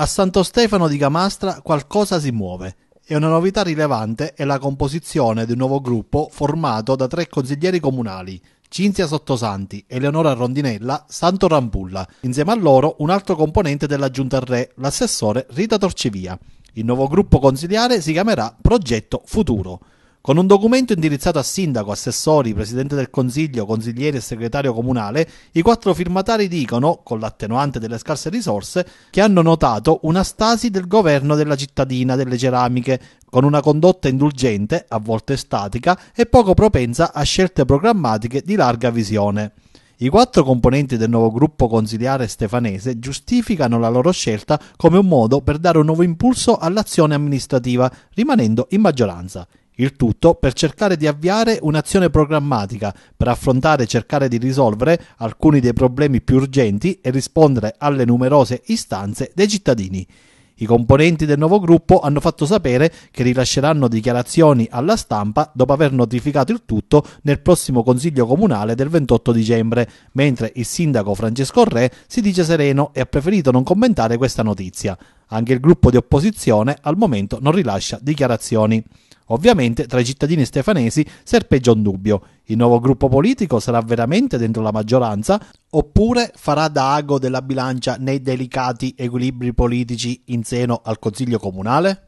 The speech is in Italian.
A Santo Stefano di Camastra qualcosa si muove e una novità rilevante è la composizione di un nuovo gruppo formato da tre consiglieri comunali, Cinzia Sottosanti, Eleonora Rondinella, Santo Rampulla, insieme a loro un altro componente della Giunta al Re, l'assessore Rita Torcivia. Il nuovo gruppo consigliare si chiamerà Progetto Futuro. Con un documento indirizzato a sindaco, assessori, presidente del consiglio, consigliere e segretario comunale, i quattro firmatari dicono, con l'attenuante delle scarse risorse, che hanno notato una stasi del governo della cittadina delle ceramiche, con una condotta indulgente, a volte statica, e poco propensa a scelte programmatiche di larga visione. I quattro componenti del nuovo gruppo consiliare stefanese giustificano la loro scelta come un modo per dare un nuovo impulso all'azione amministrativa, rimanendo in maggioranza. Il tutto per cercare di avviare un'azione programmatica per affrontare e cercare di risolvere alcuni dei problemi più urgenti e rispondere alle numerose istanze dei cittadini. I componenti del nuovo gruppo hanno fatto sapere che rilasceranno dichiarazioni alla stampa dopo aver notificato il tutto nel prossimo Consiglio Comunale del 28 dicembre, mentre il sindaco Francesco Re si dice sereno e ha preferito non commentare questa notizia. Anche il gruppo di opposizione al momento non rilascia dichiarazioni. Ovviamente tra i cittadini stefanesi serpeggia un dubbio. Il nuovo gruppo politico sarà veramente dentro la maggioranza oppure farà da ago della bilancia nei delicati equilibri politici in seno al Consiglio Comunale?